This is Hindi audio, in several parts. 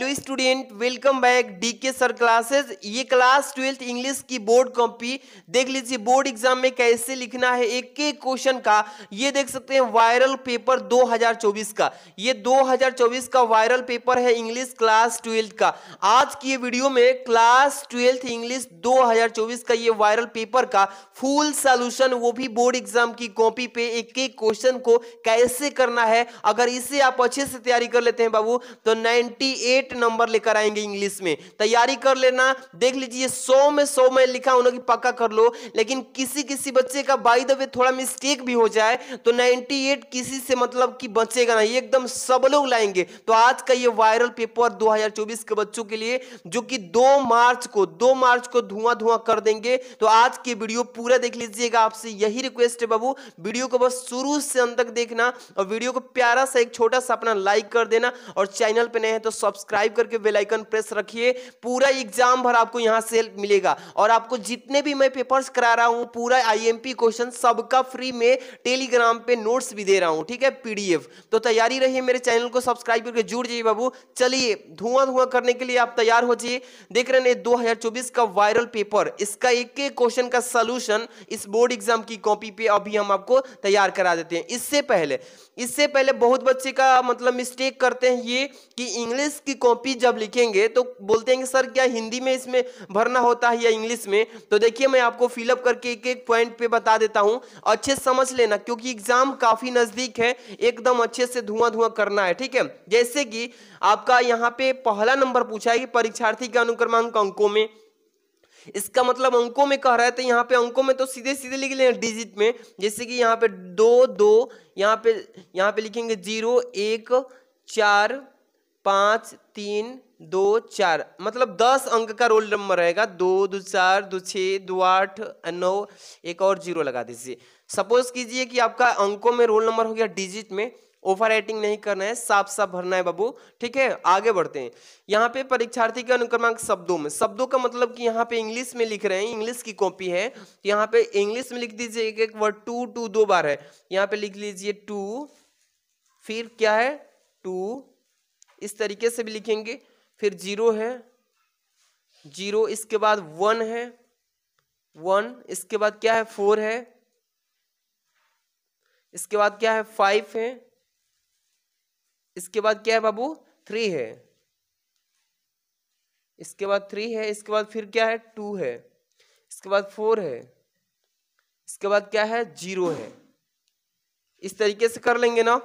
hello student welcome back D K sir classes ये क्लास ट्वेल्थ इंग्लिश की बोर्ड कॉपी देख लीजिए बोर्ड एग्जाम में कैसे लिखना है एक एक क्वेश्चन का ये देख सकते हैं वायरल पेपर 2024 का ये 2024 का वायरल पेपर है इंग्लिश क्लास ट्वेल्थ का आज की वीडियो में क्लास ट्वेल्थ इंग्लिश 2024 का ये वायरल पेपर का फुल सोल्यूशन वो भी बोर्ड एग्जाम की कॉपी पे एक एक क्वेश्चन को कैसे करना है अगर इसे आप अच्छे से तैयारी कर लेते हैं बाबू तो नाइनटी एट नंबर लेकर आएंगे इंग्लिश में तैयारी कर लेना देख लीजिए सौ में सौ में लिखा उन्होंने पक्का कर लो लेकिन किसी किसी बच्चे का बाई द वे थोड़ा मिस्टेक भी हो जाए तो नाइनटी एट किसी से मतलब कि बचेगा नहीं एकदम सब लोग लाएंगे तो आज का ये वायरल पेपर 2024 के बच्चों के लिए जो कि 2 मार्च को 2 मार्च को धुआं धुआं कर देंगे तो आज की वीडियो पूरा देख लीजिएगा आपसे यही रिक्वेस्ट है बाबू वीडियो को बस शुरू से अंत तक देखना और वीडियो को प्यारा सा एक छोटा सा अपना लाइक कर देना और चैनल पर नए हैं तो सब्सक्राइब सब्सक्राइब करके बेल आइकन प्रेस रखिए पूरा एग्जाम भर आपको यहाँ से मिलेगा और आपको जितने भी मैं पेपर्स करा रहा हूँ पूरा आईएमपी क्वेश्चन सबका फ्री में टेलीग्राम पे नोट्स भी दे रहा हूँ ठीक है पीडीएफ तो तैयारी रहिए मेरे चैनल को सब्सक्राइब करके जुड़ जाइए बाबू चलिए धुआं धुआं करने के लिए आप तैयार हो जाइए देख रहे हैं 2024 का वायरल पेपर इसका एक एक क्वेश्चन का सोल्यूशन इस बोर्ड एग्जाम की कॉपी पे अभी हम आपको तैयार करा देते हैं इससे पहले इससे पहले बहुत बच्चे का मतलब मिस्टेक करते हैं ये कि इंग्लिश की कॉपी जब लिखेंगे तो बोलते हैं कि सर क्या हिंदी में इसमें भरना होता है या इंग्लिश में तो देखिए मैं आपको फिलअप करके एक एक पॉइंट पे बता देता हूँ अच्छे समझ लेना क्योंकि एग्जाम काफ़ी नज़दीक है एकदम अच्छे से धुआं धुआं करना है ठीक है जैसे कि आपका यहाँ पे पहला नंबर पूछा है कि परीक्षार्थी के अनुक्रमांक अंकों में इसका मतलब अंकों में कह रहा है तो यहाँ पे अंकों में तो सीधे सीधे लिख लेंगे डिजिट में जैसे कि यहाँ पे दो दो यहाँ पे यहाँ पे लिखेंगे जीरो एक चार पाँच तीन दो चार मतलब दस अंक का रोल नंबर रहेगा दो दो चार दो छः दो आठ नौ एक और जीरो लगा दीजिए सपोज कीजिए कि आपका अंकों में रोल नंबर हो गया डिजिट में ओवर राइटिंग नहीं करना है साफ साफ भरना है बाबू ठीक है आगे बढ़ते हैं यहाँ पे परीक्षार्थी के अनुक्रमांक शब्दों में शब्दों का मतलब कि यहाँ पे इंग्लिश में लिख रहे हैं इंग्लिश की कॉपी है यहाँ पे इंग्लिश में लिख दीजिए एक एक वर्ड टू टू दो बार है यहाँ पे लिख लीजिए टू फिर क्या है टू इस तरीके से भी लिखेंगे फिर जीरो है जीरो इसके बाद वन है वन इसके बाद क्या है फोर है इसके बाद क्या है फाइव है इसके बाद क्या है बाबू थ्री है इसके बाद थ्री है इसके बाद फिर क्या है टू है इसके बाद फोर है इसके बाद क्या है जीरो है इस तरीके से कर लेंगे ना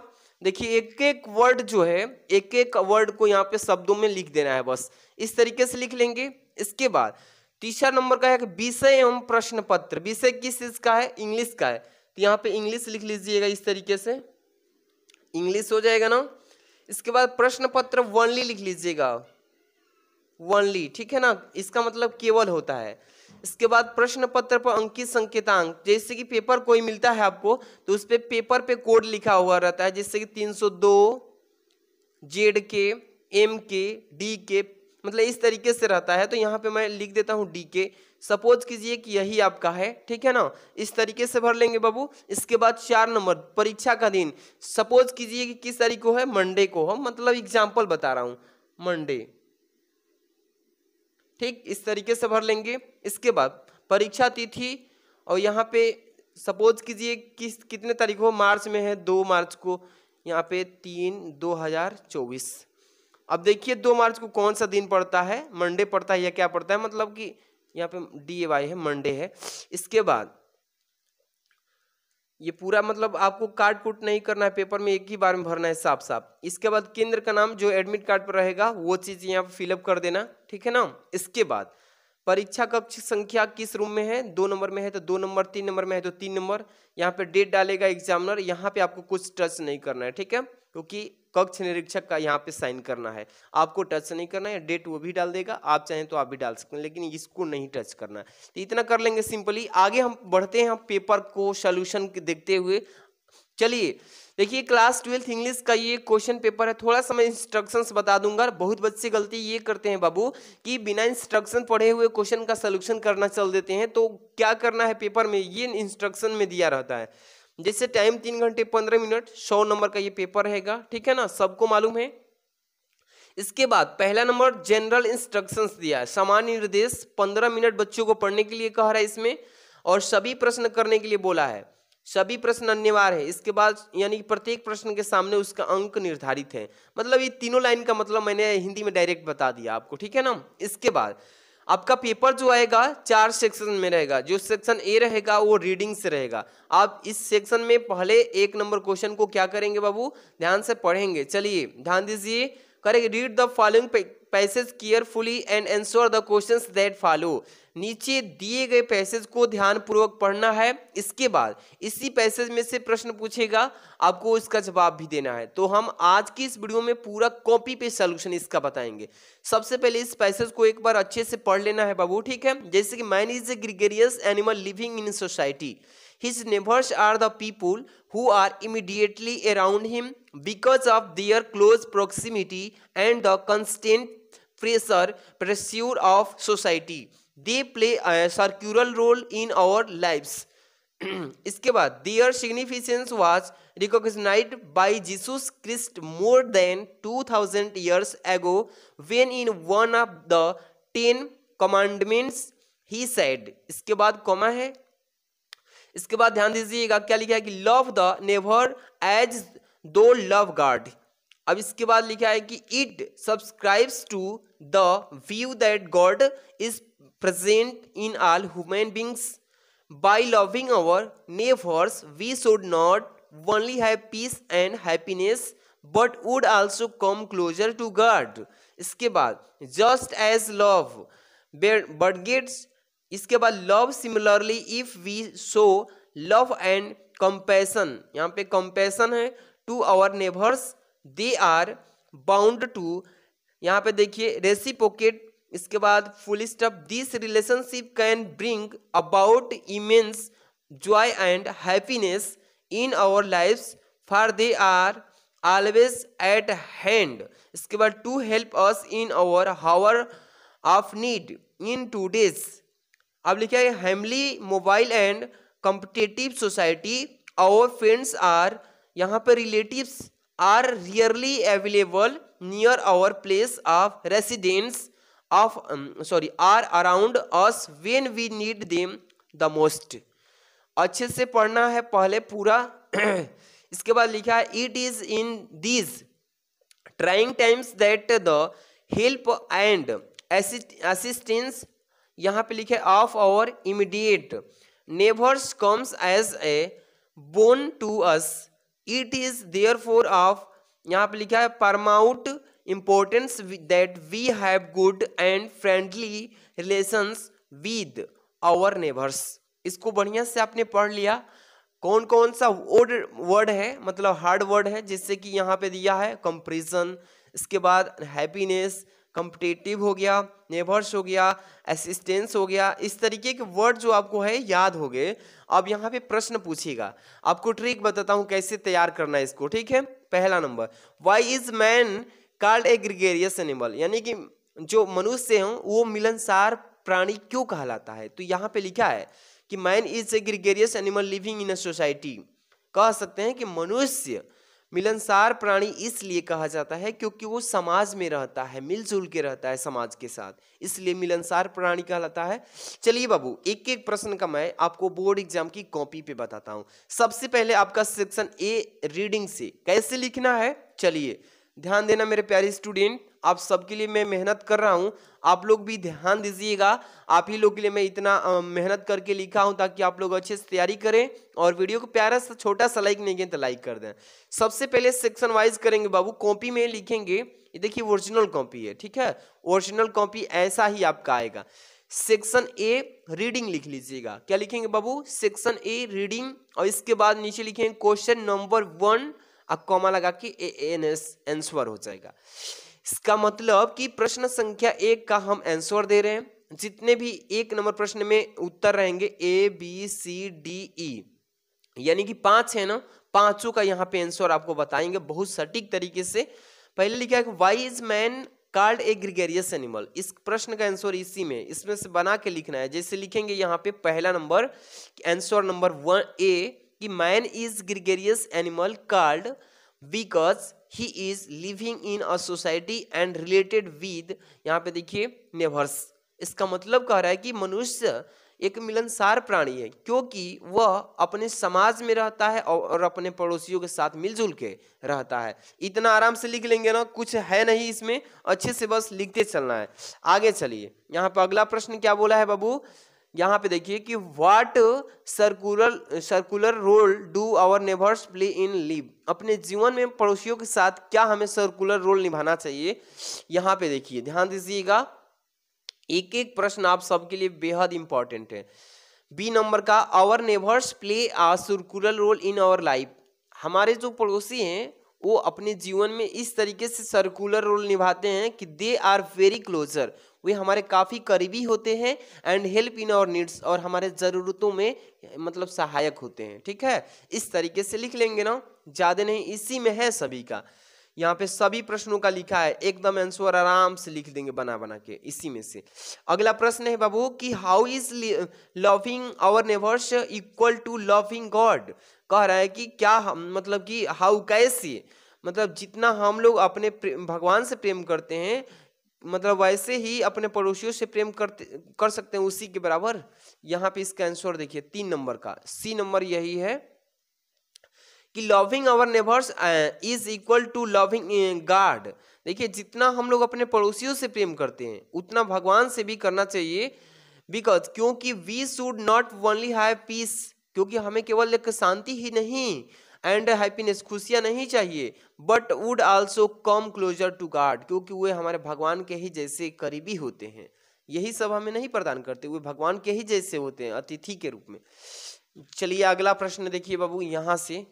देखिए एक एक वर्ड जो है एक एक वर्ड को यहाँ पे शब्दों में लिख देना है बस इस तरीके से लिख लेंगे इसके बाद तीसरा नंबर का है कि विषय एवं प्रश्न पत्र विषय किस चीज का है इंग्लिश का है तो यहाँ पे इंग्लिश लिख लीजिएगा इस तरीके से इंग्लिश हो जाएगा ना इसके बाद प्रश्न पत्र वनली लिख लीजिएगा वनली ठीक है ना इसका मतलब केवल होता है इसके बाद प्रश्न पत्र पर अंकित संकेतांक जैसे कि पेपर कोई मिलता है आपको तो उस पर पेपर पे कोड लिखा हुआ रहता है जैसे कि 302 जेड के एम के डी के मतलब इस तरीके से रहता है तो यहाँ पे मैं लिख देता हूँ डी के सपोज कीजिए कि यही आपका है ठीक है ना इस तरीके से भर लेंगे बाबू इसके बाद चार नंबर परीक्षा का दिन सपोज कीजिए कि किस तारीख को है मंडे को हम मतलब एग्जाम्पल बता रहा हूँ मंडे ठीक इस तरीके से भर लेंगे इसके बाद परीक्षा तिथि और यहाँ पे सपोज कीजिए किस कितने तारीख हो मार्च में है दो मार्च को यहाँ पे तीन दो हज़ार चौबीस अब देखिए दो मार्च को कौन सा दिन पड़ता है मंडे पड़ता है या क्या पड़ता है मतलब कि यहाँ पे डी ए वाई है मंडे है इसके बाद ये पूरा मतलब आपको कार्ड कुट नहीं करना है पेपर में एक ही बार में भरना है साफ साफ इसके बाद केंद्र का नाम जो एडमिट कार्ड पर रहेगा वो चीज़ यहाँ पे फिलअप कर देना ठीक है ना इसके बाद परीक्षा कक्ष संख्या किस रूम में है दो नंबर में है तो दो नंबर तीन नंबर में है तो तीन नंबर यहाँ पे डेट डालेगा एग्जामिनर यहाँ पे आपको कुछ टच नहीं करना है ठीक है क्योंकि कक्ष निरीक्षक का यहाँ पे साइन करना है आपको टच नहीं करना है डेट वो भी डाल देगा आप चाहें तो आप भी डाल सकते हैं लेकिन इसको नहीं टच करना तो इतना कर लेंगे सिंपली आगे हम बढ़ते हैं हम पेपर को सोल्यूशन देखते हुए चलिए देखिए क्लास ट्वेल्थ इंग्लिश का ये क्वेश्चन पेपर है थोड़ा सा मैं इंस्ट्रक्शंस बता दूंगा बहुत बच्चे गलती ये करते हैं बाबू कि बिना इंस्ट्रक्शन पढ़े हुए क्वेश्चन का सोल्यूशन करना चल देते हैं तो क्या करना है पेपर में ये इंस्ट्रक्शन में दिया रहता है जैसे टाइम तीन घंटे पंद्रह मिनट सौ नंबर का ये पेपर रहेगा ठीक है ना सबको मालूम है इसके बाद पहला नंबर जनरल इंस्ट्रक्शंस दिया है सामान्य निर्देश पंद्रह मिनट बच्चों को पढ़ने के लिए कह रहा है इसमें और सभी प्रश्न करने के लिए बोला है सभी प्रश्न अनिवार्य है इसके बाद यानी प्रत्येक प्रश्न के सामने उसका अंक निर्धारित है मतलब ये तीनों लाइन का मतलब मैंने हिंदी में डायरेक्ट बता दिया आपको ठीक है ना इसके बाद आपका पेपर जो आएगा चार सेक्शन में रहेगा जो सेक्शन ए रहेगा वो रीडिंग से रहेगा आप इस सेक्शन में पहले एक नंबर क्वेश्चन को क्या करेंगे बाबू ध्यान से पढ़ेंगे चलिए ध्यान दीजिए करेंगे read the following passage carefully and answer the question that follow नीचे दिए गए पैसेज को ध्यानपूर्वक पढ़ना है इसके बाद इसी पैसेज में से प्रश्न पूछेगा आपको इसका जवाब भी देना है तो हम आज की इस वीडियो में पूरा कॉपी पे सोल्यूशन इसका बताएंगे सबसे पहले इस पैसेज को एक बार अच्छे से पढ़ लेना है बाबू ठीक है जैसे कि man is a gregarious animal living in society his neighbours are the people who are immediately around him because of their close proximity and the constant pressure pressure of society they play crucial role in our lives इसके बाद their significance was recognise by Jesus Christ more than 2000 years ago when in one of the ten commandments he said इसके बाद कॉमा है इसके बाद ध्यान दीजिएगा क्या लिखा है कि love the neighbour as thou love guard अब इसके बाद लिखा है कि it subscribes to the view that God is present in all human beings by loving our neighbors we should not only have peace and happiness but would also come closer to God iske baad just as love but gets इसके बाद love similarly if we show love and compassion yahan pe compassion hai to our neighbors they are bound to यहाँ पे देखिए रेसिपोकेट इसके बाद full stop this relationship can bring about immense joy and happiness in our life for they are always at hand इसके बाद to help us in our hour of need in today's अब लिखा है highly mobile and competitive society our friends are यहाँ पर relatives are rarely available near our place of residents of um, sorry are around us when we need them the most अच्छे से पढ़ना है पहले पूरा इसके बाद लिखा है it is in these trying times that the help and assistance यहाँ पे लिखे of our immediate neighbours comes as a boon to us it is therefore of यहाँ पे लिखा है परमाउट importance that we have good and friendly relations with our neighbors इसको बढ़िया से आपने पढ़ लिया कौन कौन सा वर्ड वर्ड है मतलब हार्ड वर्ड है जिससे कि यहाँ पे दिया है कंपरिजन इसके बाद हैप्पीनेस कंपटेटिव हो गया नेबर्स हो गया असिस्टेंस हो गया इस तरीके के वर्ड जो आपको है याद हो गए अब यहाँ पे प्रश्न पूछेगा आपको ट्रिक बताता हूँ कैसे तैयार करना है इसको ठीक है पहला number why is man called a gregarious animal यानी कि जो मनुष्य हो वो मिलनसार प्राणी क्यों कहलाता है तो यहाँ पे लिखा है कि man is a gregarious animal living in a society कह सकते हैं कि मनुष्य मिलनसार प्राणी इसलिए कहा जाता है क्योंकि वो समाज में रहता है मिलजुल के रहता है समाज के साथ इसलिए मिलनसार प्राणी कहलाता है चलिए बाबू एक एक प्रश्न का मैं आपको बोर्ड एग्जाम की कॉपी पे बताता हूँ सबसे पहले आपका सेक्शन ए रीडिंग से कैसे लिखना है चलिए ध्यान देना मेरे प्यारे स्टूडेंट आप सबके लिए मैं मेहनत कर रहा हूँ आप लोग भी ध्यान दीजिएगा आप ही लोग के लिए मैं इतना मेहनत करके लिखा हूँ ताकि आप लोग अच्छे से तैयारी करें और वीडियो को प्यारा सा छोटा सा लाइक नहीं करें तो लाइक कर दें सबसे पहले सेक्शन वाइज करेंगे बाबू कॉपी में लिखेंगे ये देखिए ओरिजिनल कॉपी है ठीक है ओरिजिनल कॉपी ऐसा ही आपका आएगा सेक्शन ए रीडिंग लिख लीजिएगा क्या लिखेंगे बाबू सेक्शन ए रीडिंग और इसके बाद नीचे लिखेंगे क्वेश्चन नंबर वन अब कॉमा लगा कि ए एन एस एंसवर हो जाएगा इसका मतलब कि प्रश्न संख्या एक का हम आंसर दे रहे हैं जितने भी एक नंबर प्रश्न में उत्तर रहेंगे A B C D E यानी कि पांच है ना पांचों का यहाँ पे आंसर आपको बताएंगे बहुत सटीक तरीके से पहले लिखा है wise man called a gregarious animal इस प्रश्न का आंसर इसी में इसमें से बना के लिखना है जैसे लिखेंगे यहाँ पे पहला number answer number one A कि man is gregarious animal called because he is living in a society and related with यहाँ पे देखिए नेवर्स इसका मतलब कह रहा है कि मनुष्य एक मिलनसार प्राणी है क्योंकि वह अपने समाज में रहता है और अपने पड़ोसियों के साथ मिलजुल के रहता है इतना आराम से लिख लेंगे ना कुछ है नहीं इसमें अच्छे से बस लिखते चलना है आगे चलिए यहाँ पर अगला प्रश्न क्या बोला है बाबू यहाँ पे देखिए कि what circular circular role do our neighbours play in live अपने जीवन में पड़ोसियों के साथ क्या हमें सर्कुलर रोल निभाना चाहिए यहाँ पे देखिए ध्यान दीजिएगा एक एक प्रश्न आप सबके लिए बेहद इंपॉर्टेंट है बी नंबर का our neighbours play a circular role in our life हमारे जो पड़ोसी हैं वो अपने जीवन में इस तरीके से सर्कुलर रोल निभाते हैं कि दे आर वेरी क्लोजर वे हमारे काफ़ी करीबी होते हैं एंड हेल्प इन और नीड्स और हमारे ज़रूरतों में मतलब सहायक होते हैं ठीक है इस तरीके से लिख लेंगे ना ज़्यादा नहीं इसी में है सभी का यहाँ पे सभी प्रश्नों का लिखा है एकदम आंसर आराम से लिख देंगे बना बना के इसी में से अगला प्रश्न है बाबू कि how is loving our neighbours equal to loving God कह रहा है कि क्या हम मतलब कि हाउ कैसे मतलब जितना हम लोग अपने भगवान से प्रेम करते हैं मतलब वैसे ही अपने पड़ोसियों से प्रेम करते कर सकते हैं उसी के बराबर यहाँ पे इसका आंसर देखिए तीन नंबर का सी नंबर यही है कि loving our neighbours is equal to loving God देखिए जितना हम लोग अपने पड़ोसियों से प्रेम करते हैं उतना भगवान से भी करना चाहिए बिकॉज क्योंकि we should not only have peace क्योंकि हमें केवल एक शांति ही नहीं एंड हैप्पीनेस खुशियाँ नहीं चाहिए but would also come closer to God क्योंकि वे हमारे भगवान के ही जैसे करीबी होते हैं यही सब हमें नहीं प्रदान करते वे भगवान के ही जैसे होते हैं अतिथि के रूप में चलिए अगला प्रश्न देखिए बाबू यहाँ से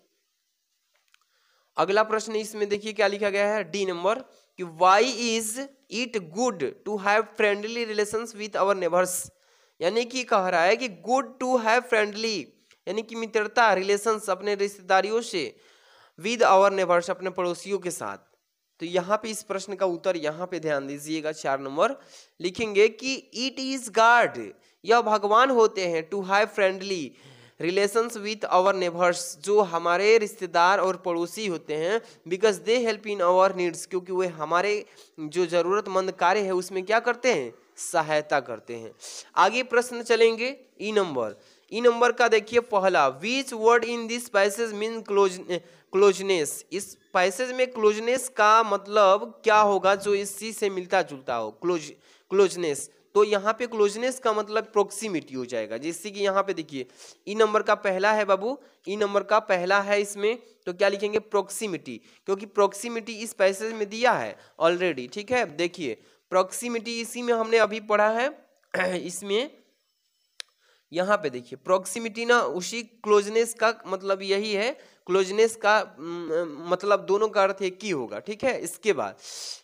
अगला प्रश्न इसमें देखिए क्या लिखा गया है डी नंबर कि why is it good to have friendly relations with our neighbours यानी कि कह रहा है कि गुड टू हैव फ्रेंडली यानी कि मित्रता रिलेशंस अपने रिश्तेदारियों से विद आवर नेबर्स अपने पड़ोसियों के साथ तो यहाँ पे इस प्रश्न का उत्तर यहाँ पे ध्यान दीजिएगा चार नंबर लिखेंगे कि इट इज गाड यह भगवान होते हैं to have friendly relations with our neighbours जो हमारे रिश्तेदार और पड़ोसी होते हैं because they help in our needs क्योंकि वे हमारे जो ज़रूरतमंद कार्य है उसमें क्या करते हैं सहायता करते हैं आगे प्रश्न चलेंगे E e number E number का देखिए पहला which word in this passage mean close closeness इस स्पाइसेज में क्लोजनेस का मतलब क्या होगा जो इस चीज से मिलता जुलता हो क्लोज क्लोजनेस तो यहाँ पे क्लोजनेस का मतलब प्रोक्सीमिटी हो जाएगा जैसे कि यहाँ पे देखिए ई नंबर का पहला है बाबू ई नंबर का पहला है इसमें तो क्या लिखेंगे प्रोक्सीमिटी क्योंकि प्रोक्सीमिटी इस पैसेज में दिया है ऑलरेडी ठीक है देखिए प्रोक्सीमिटी इसी में हमने अभी पढ़ा है इसमें यहाँ पे देखिए प्रॉक्सिमिटी ना उसी क्लोजनेस का मतलब यही है क्लोजनेस का मतलब दोनों का अर्थ एक ही होगा ठीक है इसके बाद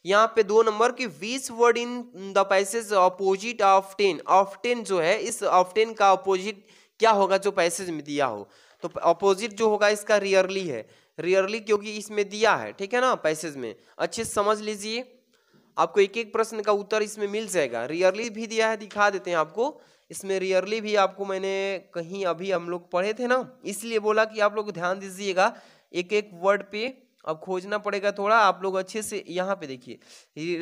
यहाँ पे दो नंबर की बीस word in the passage opposite of ten of ten जो है इस ऑफ टेन का अपोजिट क्या होगा जो पैसेज में दिया हो तो अपोजिट जो होगा इसका रियरली है रियरली क्योंकि इसमें दिया है ठीक है ना पैसेज में अच्छे से समझ लीजिए आपको एक एक प्रश्न का उत्तर इसमें मिल जाएगा रियरली भी दिया है दिखा देते हैं आपको इसमें रियरली भी आपको मैंने कहीं अभी हम लोग पढ़े थे ना इसलिए बोला कि आप लोग ध्यान दीजिएगा एक एक वर्ड पे अब खोजना पड़ेगा थोड़ा आप लोग अच्छे से यहाँ पे देखिए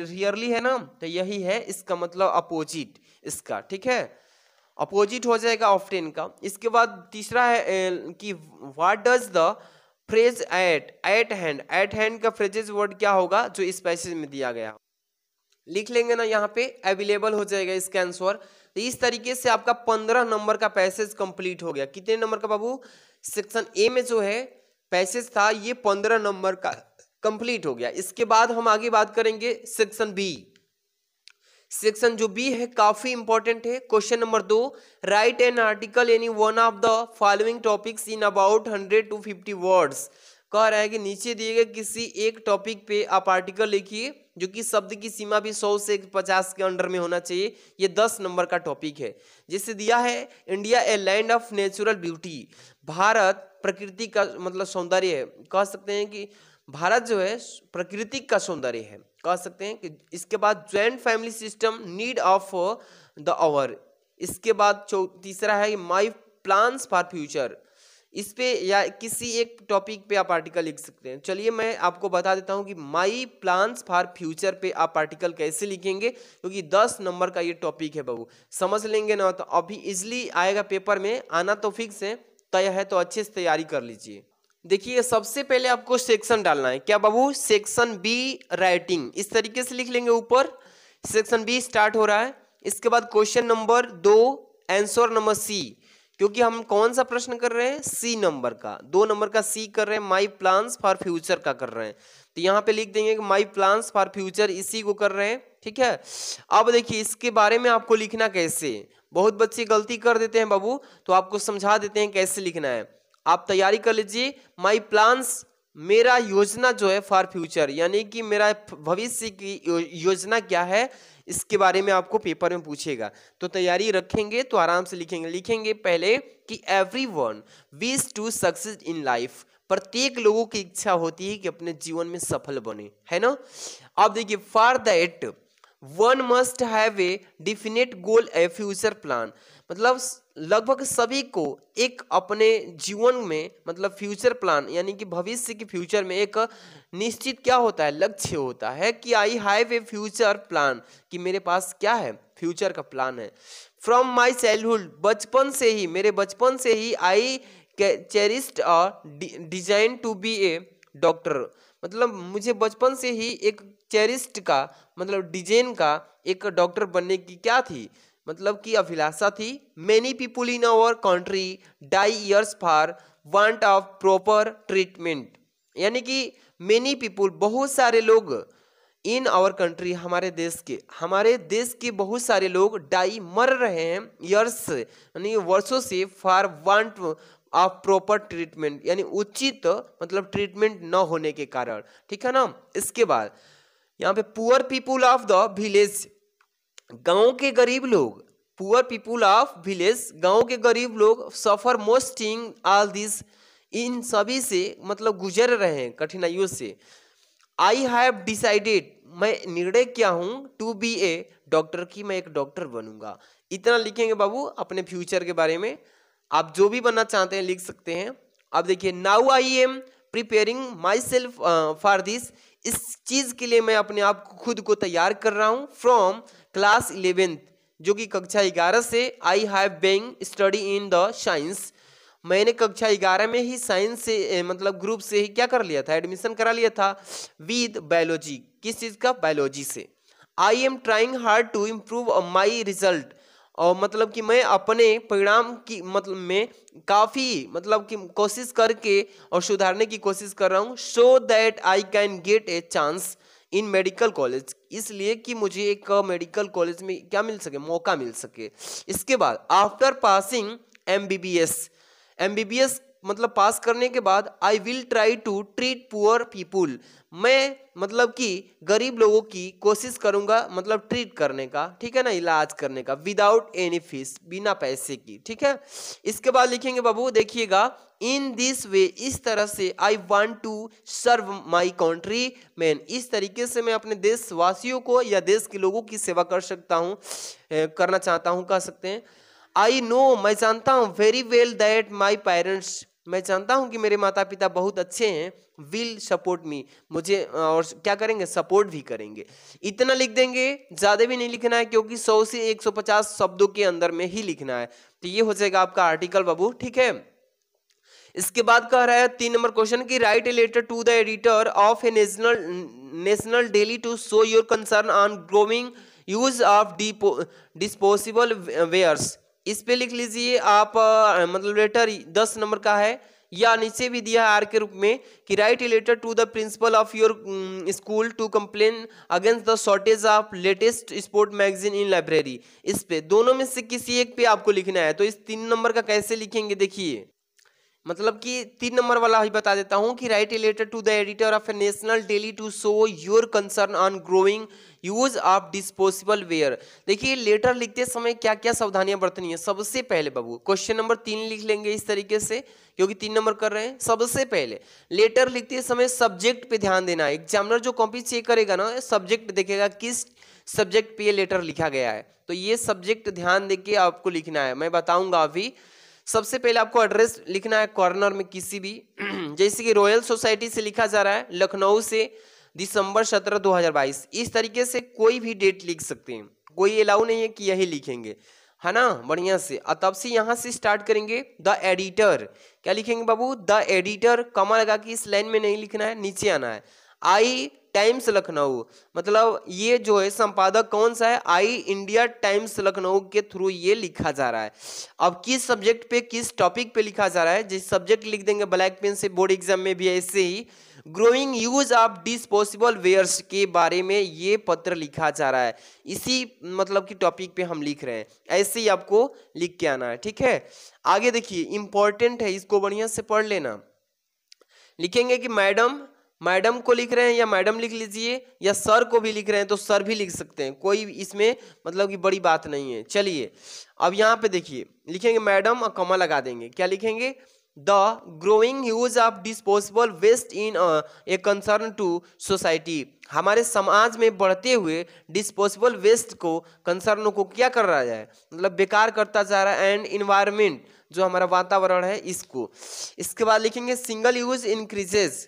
रियरली है ना तो यही है इसका मतलब अपोजिट इसका ठीक है अपोजिट हो जाएगा ऑफ्टेन का इसके बाद तीसरा है कि what does the phrase at at hand at hand का फ्रेजेज वर्ड क्या होगा जो इस पैसेज में दिया गया लिख लेंगे ना यहाँ पे अवेलेबल हो जाएगा इसका आंसर तो इस तरीके से आपका पंद्रह नंबर का पैसेज कंप्लीट हो गया कितने नंबर का बाबू सेक्शन ए में जो है पैसेज था ये पंद्रह नंबर का कंप्लीट हो गया इसके बाद हम आगे बात करेंगे सेक्शन बी सेक्शन जो बी है काफी इंपॉर्टेंट है क्वेश्चन नंबर दो write an article any one of the following topics in about hundred to fifty words कह रहा है कि नीचे दिए गए किसी एक टॉपिक पे आप आर्टिकल लिखिए जो कि शब्द की सीमा भी 100 से 50 के अंडर में होना चाहिए ये 10 नंबर का टॉपिक है जिसे दिया है India a land of natural beauty Bharat प्रकृति का मतलब सौंदर्य है कह सकते हैं कि भारत जो है प्रकृति का सौंदर्य है कह सकते हैं कि इसके बाद joint family system need of the hour इसके बाद तीसरा है माई प्लान्स फॉर फ्यूचर इस पे या किसी एक टॉपिक पे आप आर्टिकल लिख सकते हैं चलिए मैं आपको बता देता हूँ कि माई प्लान्स फॉर फ्यूचर पे आप आर्टिकल कैसे लिखेंगे क्योंकि दस नंबर का ये टॉपिक है बाबू समझ लेंगे ना तो अभी इजिली आएगा पेपर में आना तो फिक्स है तय है तो अच्छे से तैयारी कर लीजिए देखिए सबसे पहले आपको सेक्शन डालना है क्या बाबू सेक्शन बी राइटिंग इस तरीके से लिख लेंगे ऊपर सेक्शन बी स्टार्ट हो रहा है इसके बाद क्वेश्चन नंबर दो आंसर नंबर सी क्योंकि हम कौन सा प्रश्न कर रहे हैं सी नंबर का दो नंबर का सी कर रहे हैं माई प्लान फॉर फ्यूचर का कर रहे हैं तो यहाँ पे लिख देंगे माई प्लान फॉर फ्यूचर इसी को कर रहे हैं ठीक है अब देखिए इसके बारे में आपको लिखना कैसे बहुत बच्चे गलती कर देते हैं बाबू तो आपको समझा देते हैं कैसे लिखना है आप तैयारी कर लीजिए माई प्लान मेरा योजना जो है फॉर फ्यूचर यानी कि मेरा भविष्य की योजना क्या है इसके बारे में आपको पेपर में पूछेगा तो तैयारी रखेंगे तो आराम से लिखेंगे लिखेंगे पहले कि every one wish to success in life प्रत्येक लोगों की इच्छा होती है कि अपने जीवन में सफल बने है ना अब देखिए for that one must have a definite goal a future plan मतलब लगभग सभी को एक अपने जीवन में मतलब फ्यूचर प्लान यानी कि भविष्य के फ्यूचर में एक निश्चित क्या होता है लक्ष्य होता है कि I have a future plan कि मेरे पास क्या है फ्यूचर का प्लान है फ्रॉम माई चाइल्डहुड बचपन से ही मेरे बचपन से ही I cherished desire to be a doctor मतलब मुझे बचपन से ही एक चेरिस्ट का मतलब डिजाइन का एक डॉक्टर बनने की क्या थी मतलब कि अभिलाषा थी many people in our country die years for want of proper treatment यानी कि मेनी पीपुल बहुत सारे लोग इन आवर कंट्री हमारे देश के हमारे देश के बहुत सारे लोग डाई मर रहे हैं ईयर्स यानी वर्षों से for want of proper treatment यानी उचित मतलब ट्रीटमेंट न होने के कारण ठीक है ना इसके बाद यहाँ पे poor people of the village गांव के गरीब लोग पुअर पीपुल ऑफ विलेज गांव के गरीब लोग सफ़र मोस्टिंग ऑल दिस इन सभी से मतलब गुजर रहे हैं कठिनाइयों से आई हैव डिसाइडेड मैं निर्णय किया हूँ टू बी ए डॉक्टर की मैं एक डॉक्टर बनूंगा इतना लिखेंगे बाबू अपने फ्यूचर के बारे में आप जो भी बनना चाहते हैं लिख सकते हैं अब देखिए now I am preparing myself for this इस चीज़ के लिए मैं अपने आप खुद को तैयार कर रहा हूँ फ्रॉम क्लास इलेवेंथ जो कि कक्षा ग्यारह से I have been study in the science मैंने कक्षा ग्यारह में ही साइंस से मतलब ग्रुप से ही क्या कर लिया था एडमिशन करा लिया था विद बायोलॉजी किस चीज़ का बायोलॉजी से I am trying hard to improve my result और मतलब कि मैं अपने परिणाम की मतलब में काफ़ी मतलब कि कोशिश करके और सुधारने की कोशिश कर रहा हूँ so that I can get a chance in medical college इसलिए कि मुझे एक मेडिकल कॉलेज में क्या मिल सके मौका मिल सके इसके बाद after passing M B B S M B B S मतलब पास करने के बाद I will try to treat poor people मैं मतलब कि गरीब लोगों की कोशिश करूंगा मतलब ट्रीट करने का ठीक है ना इलाज करने का विदाउट एनी फीस बिना पैसे की ठीक है इसके बाद लिखेंगे बाबू देखिएगा इन दिस वे इस तरह से I want to serve my countryman इस तरीके से मैं अपने देशवासियों को या देश के लोगों की सेवा कर सकता हूँ करना चाहता हूँ कह सकते हैं आई नो मैं जानता हूँ very well that my parents मैं जानता हूँ कि मेरे माता पिता बहुत अच्छे हैं विल सपोर्ट मी मुझे और क्या करेंगे सपोर्ट भी करेंगे इतना लिख देंगे ज़्यादा भी नहीं लिखना है क्योंकि 100 से 150 शब्दों के अंदर में ही लिखना है तो ये हो जाएगा आपका आर्टिकल बाबू ठीक है इसके बाद कह रहा है तीन नंबर क्वेश्चन की write a letter to the editor of a national national daily to show your concern on growing use of disposable wares इस पे लिख लीजिए आप मतलब लेटर दस नंबर का है या नीचे भी दिया है आर के रूप में कि write letter to the principal of your school to complain against the shortage of latest sport magazine in library इस पे दोनों में से किसी एक पे आपको लिखना है तो इस तीन नंबर का कैसे लिखेंगे देखिए मतलब कि तीन नंबर वाला ही बता देता हूँ कि write a letter to the editor of a national daily to show your concern on growing use of disposable ware देखिए लेटर लिखते समय क्या क्या सावधानियां बरतनी है सबसे पहले बाबू क्वेश्चन नंबर तीन लिख लेंगे इस तरीके से क्योंकि तीन नंबर कर रहे हैं सबसे पहले लेटर लिखते समय सब्जेक्ट पे ध्यान देना है एग्जामिनर जो कॉपी चेक करेगा ना सब्जेक्ट देखेगा किस सब्जेक्ट पे ये लेटर लिखा गया है तो ये सब्जेक्ट ध्यान दे के आपको लिखना है मैं बताऊंगा अभी सबसे पहले आपको एड्रेस लिखना है कॉर्नर में किसी भी जैसे कि रॉयल सोसाइटी से लिखा जा रहा है लखनऊ से दिसंबर सत्रह दो हजार बाईस इस तरीके से कोई भी डेट लिख सकते हैं कोई अलाउ नहीं है कि यही लिखेंगे है ना बढ़िया से तब से यहाँ से स्टार्ट करेंगे द एडिटर क्या लिखेंगे बाबू द एडिटर कमा लगा कि इस लाइन में नहीं लिखना है नीचे आना है आई टाइम्स लखनऊ मतलब ये जो है संपादक कौन सा है आई इंडिया टाइम्स लखनऊ के थ्रू ये लिखा जा रहा है अब किस सब्जेक्ट पे किस टॉपिक पे लिखा जा रहा है जिस सब्जेक्ट लिख देंगे ब्लैक पेन से बोर्ड एग्जाम में भी ऐसे ही growing use of disposable wares के बारे में ये पत्र लिखा जा रहा है इसी मतलब की टॉपिक पे हम लिख रहे हैं ऐसे ही आपको लिख के आना है ठीक है आगे देखिए इंपॉर्टेंट है इसको बढ़िया से पढ़ लेना लिखेंगे कि मैडम मैडम को लिख रहे हैं या मैडम लिख लीजिए या सर को भी लिख रहे हैं तो सर भी लिख सकते हैं कोई इसमें मतलब कि बड़ी बात नहीं है चलिए अब यहाँ पे देखिए लिखेंगे मैडम और कमा लगा देंगे क्या लिखेंगे the growing use of disposable waste in a concern to society हमारे समाज में बढ़ते हुए डिस्पोजेबल वेस्ट को कंसर्नों को क्या कर रहा है मतलब बेकार करता जा रहा है एंड इन्वायरमेंट जो हमारा वातावरण है इसको इसके बाद लिखेंगे सिंगल यूज इंक्रीजेज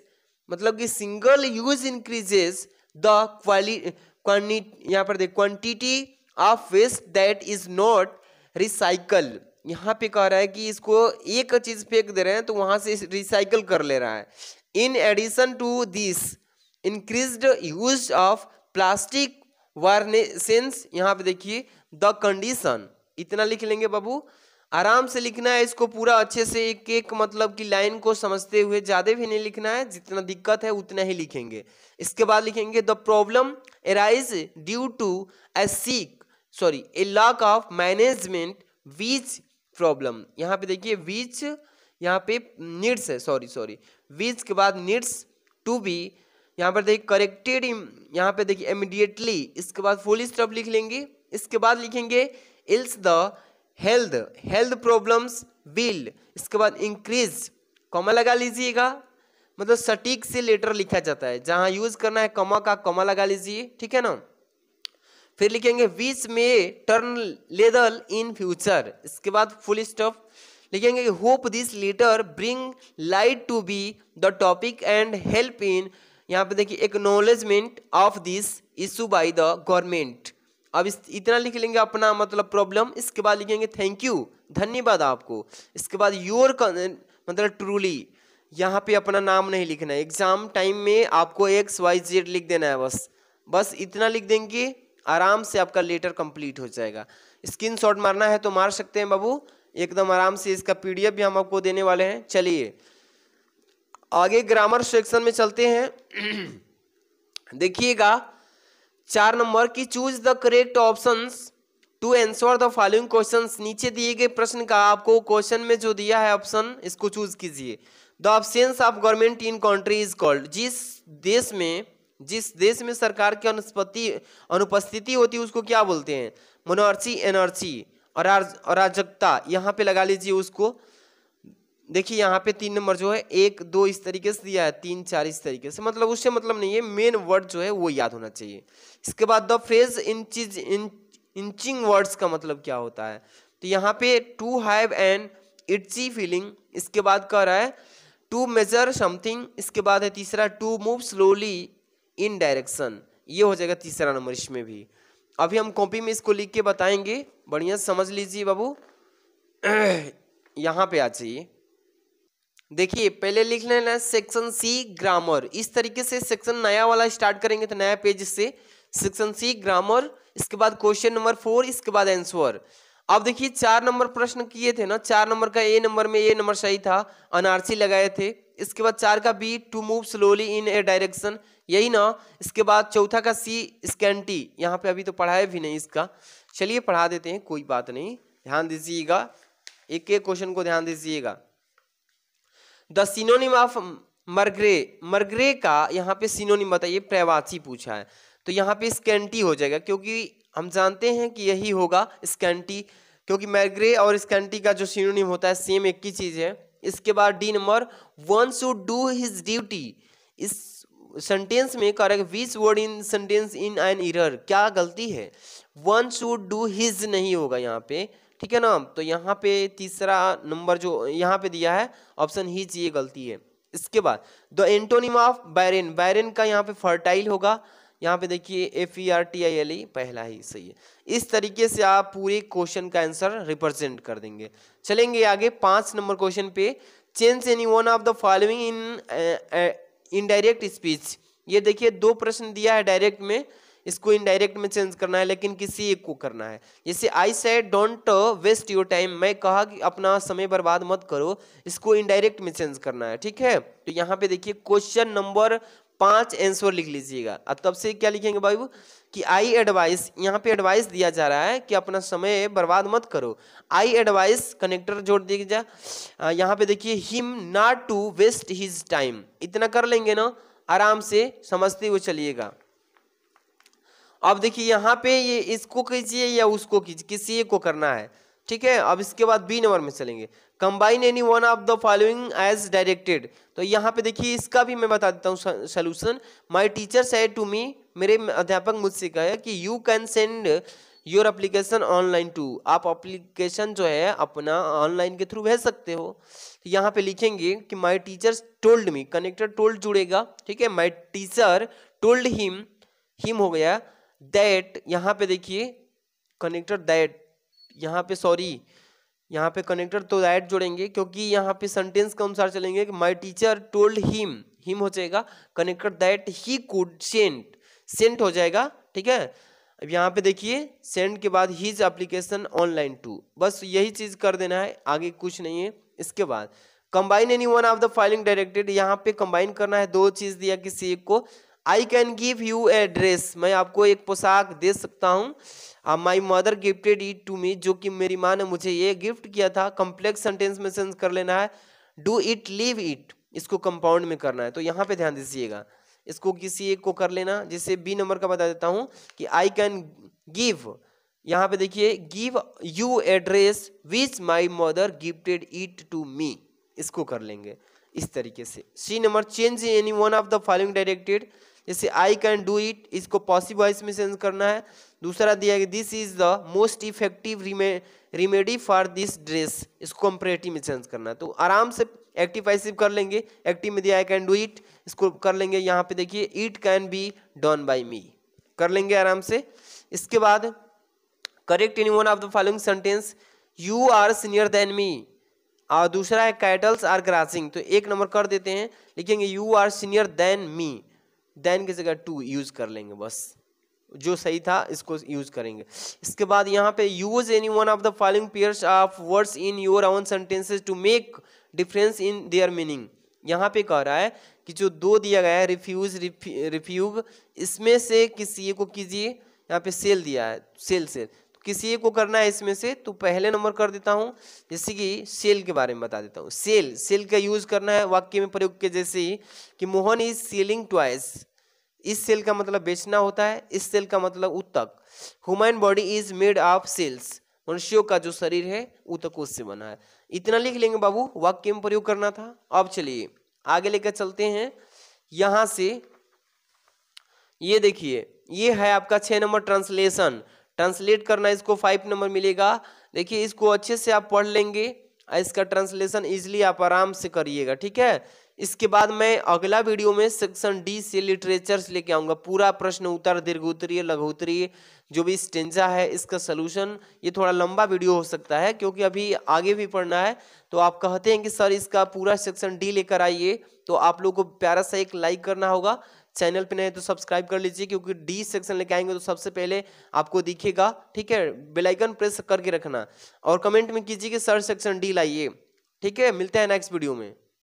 मतलब कि single use increases the quality यहाँ पर देख quantity of waste that is not recycle यहाँ पे कह रहा है कि इसको एक चीज फेंक दे रहे हैं तो वहां से रिसाइकल कर ले रहा है in addition to this increase use of plastic वार्नेसेंस यहाँ पे देखिए द कंडीशन इतना लिख लेंगे बाबू आराम से लिखना है इसको पूरा अच्छे से एक एक मतलब कि लाइन को समझते हुए ज़्यादा भी नहीं लिखना है जितना दिक्कत है उतना ही लिखेंगे इसके बाद लिखेंगे the problem arise due to a sick sorry a lack of management which problem यहाँ पे देखिए विच यहाँ पे नीड्स है सॉरी सॉरी विच के बाद नीड्स टू बी यहाँ पर देखिए करेक्टेड यहाँ पे देखिए इमिडिएटली इसके बाद फुल स्टॉप लिख लेंगे इसके बाद लिखेंगे else the health health problems will इसके बाद इंक्रीज कॉमा लगा लीजिएगा मतलब सटीक से लेटर लिखा जाता है जहां यूज करना है कमा का कमा लगा लीजिए ठीक है ना फिर लिखेंगे विच मे टर्न लेदल इन फ्यूचर इसके बाद फुल स्टॉप लिखेंगे hope this letter bring light to be the topic and help in यहाँ पे देखिए acknowledgement of this issue by the government अब इस इतना लिख लेंगे अपना मतलब प्रॉब्लम इसके बाद लिखेंगे थैंक यू धन्यवाद आपको इसके बाद योर मतलब ट्रूली यहाँ पे अपना नाम नहीं लिखना है एग्ज़ाम टाइम में आपको एक्स वाई जेड लिख देना है बस बस इतना लिख देंगे आराम से आपका लेटर कंप्लीट हो जाएगा स्क्रीन शॉट मारना है तो मार सकते हैं बाबू एकदम आराम से इसका पी भी हम आपको देने वाले हैं चलिए आगे ग्रामर सेक्शन में चलते हैं देखिएगा चार नंबर की choose the correct option to answer the following question नीचे दिए गए प्रश्न का आपको क्वेश्चन में जो दिया है ऑप्शन इसको चूज कीजिए the option of government in country is called जिस देश में जिस देश में सरकार की अनुपस्थिति अनुपस्थिति होती है उसको क्या बोलते हैं मनोर्ची एनर्जी और अराजकता यहाँ पे लगा लीजिए उसको देखिए यहाँ पे तीन नंबर जो है एक दो इस तरीके से दिया है तीन चार इस तरीके से मतलब उससे मतलब नहीं है मेन वर्ड जो है वो याद होना चाहिए इसके बाद द फ्रेज इन चीज इन इंचिंग वर्ड्स का मतलब क्या होता है तो यहाँ पे to have an itchy feeling इसके बाद कह रहा है टू मेजर समथिंग इसके बाद है तीसरा to move slowly in direction ये हो जाएगा तीसरा नंबर इसमें भी अभी हम कॉपी में इसको लिख के बताएंगे बढ़िया समझ लीजिए बाबू यहाँ पे आ जाइए देखिए पहले लिख लेना सेक्शन सी ग्रामर इस तरीके से सेक्शन नया वाला स्टार्ट करेंगे तो नया पेज से सेक्शन सी ग्रामर इसके बाद क्वेश्चन नंबर फोर इसके बाद आंसर अब देखिए चार नंबर प्रश्न किए थे ना चार नंबर का ए नंबर में ए नंबर सही था अनारसी लगाए थे इसके बाद चार का B to move slowly in a direction यही ना इसके बाद चौथा का सी स्कैंटी यहाँ पे अभी तो पढ़ाया भी नहीं इसका चलिए पढ़ा देते हैं कोई बात नहीं ध्यान दीजिएगा एक एक क्वेश्चन को ध्यान दीजिएगा द सिनोनिम ऑफ मरग्रे मरग्रे का यहाँ पे सिनोनिम बताइए प्रवासी पूछा है तो यहाँ पे स्कैंटी हो जाएगा क्योंकि हम जानते हैं कि यही होगा स्कैंटी क्योंकि मैग्रे और स्कैंटी का जो सिनोनिम होता है सेम एक ही चीज़ है इसके बाद D number one should do his duty इस सेंटेंस में correct which word in sentence in an error क्या गलती है वन शुड डू हिज नहीं होगा यहाँ पे ठीक है ना तो यहाँ पे तीसरा नंबर जो यहाँ पे दिया है ऑप्शन ही ये गलती है इसके बाद the antonym of barren barren का यहाँ पे फर्टाइल होगा यहाँ पे देखिए F E R T I L E पहला ही सही है इस तरीके से आप पूरे क्वेश्चन का आंसर रिप्रेजेंट कर देंगे चलेंगे आगे पांच नंबर क्वेश्चन पे change any one of the following in indirect speech ये देखिए दो प्रश्न दिया है डायरेक्ट में इसको इनडायरेक्ट में चेंज करना है लेकिन किसी एक को करना है जैसे आई से डोंट वेस्ट योर टाइम मैं कहा कि अपना समय बर्बाद मत करो इसको इनडायरेक्ट में चेंज करना है ठीक है तो यहाँ पे देखिए क्वेश्चन नंबर पांच आंसर लिख लीजिएगा अब तब से क्या लिखेंगे बाबू कि आई एडवाइस यहाँ पे एडवाइस दिया जा रहा है कि अपना समय बर्बाद मत करो आई एडवाइस कनेक्टर जोड़ दीजिए यहाँ पे देखिए him not to waste his time इतना कर लेंगे ना आराम से समझते हुए चलिएगा अब देखिए यहाँ पे ये इसको कीजिए या उसको कीजिए किसी एक को करना है ठीक है अब इसके बाद बी नंबर में चलेंगे combine any one of the following as directed तो यहाँ पे देखिए इसका भी मैं बता देता हूँ solution my teacher said to me मेरे अध्यापक मुझसे कहे कि you can send your application online to आप अप्लीकेशन जो है अपना ऑनलाइन के थ्रू भेज सकते हो तो यहाँ पे लिखेंगे कि my teacher told me connector told जुड़ेगा ठीक है my teacher told him him हो गया दैट यहाँ पे देखिए कनेक्टर दैट यहाँ पे सॉरी यहाँ पे कनेक्टर तो दैट जोड़ेंगे क्योंकि यहाँ पे सेंटेंस के अनुसार चलेंगे कि my teacher told him him हो जाएगा connector that he could sent sent हो जाएगा ठीक है अब यहाँ पे देखिए सेंड के बाद हीज एप्लीकेशन ऑनलाइन टू बस यही चीज़ कर देना है आगे कुछ नहीं है इसके बाद combine any one of the following directed यहाँ पे कंबाइन करना है दो चीज़ दिया किसी एक को I can give you a dress मैं आपको एक पोशाक दे सकता हूँ my mother gifted it to me जो कि मेरी माँ ने मुझे ये गिफ्ट किया था कम्प्लेक्स सेंटेंस में सेंस कर लेना है डू इट लीव इट इसको कंपाउंड में करना है तो यहाँ पे ध्यान दीजिएगा इसको किसी एक को कर लेना जिसे बी नंबर का बता देता हूँ कि आई कैन गिव यहाँ पे देखिए give you address which my mother gifted it to me इसको कर लेंगे इस तरीके से see number change any one of the following directed जैसे आई कैन डू इट इसको पॉसिव वॉइस में चेंज करना है दूसरा दिया कि this is the most effective remedy for this dress इसको कंपरेटिव में चेंज करना है तो आराम से एक्टिव पैसिव कर लेंगे एक्टिव में दिया आई कैन डू इट इसको कर लेंगे यहाँ पे देखिए it can be done by me कर लेंगे आराम से इसके बाद correct any one of the following sentence you are senior then me और दूसरा है कैटल्स आर ग्रासिंग तो एक नंबर कर देते हैं लिखेंगे you are senior then me then की जगह टू यूज़ कर लेंगे बस जो सही था इसको यूज़ करेंगे इसके बाद यहाँ पे use any one of the following pairs of words in your own sentences to make difference in their meaning यहाँ पे कह रहा है कि जो दो दिया गया है रिफ्यूज रिफ्यूग इसमें से किसी को कीजिए यहाँ पे सेल दिया है सेल सेल तो किसी को करना है इसमें से तो पहले नंबर कर देता हूँ जैसे कि सेल के बारे में बता देता हूँ सेल सेल का यूज़ करना है वाक्य में प्रयोग के जैसे ही कि मोहन इज सेलिंग ट्वाइस इस सेल का मतलब बेचना होता है इस सेल का मतलब उत्तक human body is made of cells मनुष्यों का जो शरीर है उत्तकों से बना है इतना लिख लेंगे बाबू वाक्य में प्रयोग करना था अब चलिए आगे लेकर चलते हैं यहाँ से ये देखिए ये है आपका छह नंबर ट्रांसलेशन ट्रांसलेट करना इसको फाइव नंबर मिलेगा देखिए इसको अच्छे से आप पढ़ लेंगे इसका ट्रांसलेशन इजिली आप आराम से करिएगा ठीक है इसके बाद मैं अगला वीडियो में सेक्शन डी से लिटरेचर्स लेके आऊँगा पूरा प्रश्न उत्तर दीर्घ उत्तरीय लघु उत्तरीय जो भी स्टेंजा है इसका सलूशन ये थोड़ा लंबा वीडियो हो सकता है क्योंकि अभी आगे भी पढ़ना है तो आप कहते हैं कि सर इसका पूरा सेक्शन डी लेकर आइए तो आप लोग को प्यारा सा एक लाइक करना होगा चैनल पे नहीं तो सब्सक्राइब कर लीजिए क्योंकि डी सेक्शन लेके आएंगे तो सबसे पहले आपको दिखेगा ठीक है बेलाइकन प्रेस करके रखना और कमेंट में कीजिए कि सर सेक्शन डी लाइए ठीक है मिलते हैं नेक्स्ट वीडियो में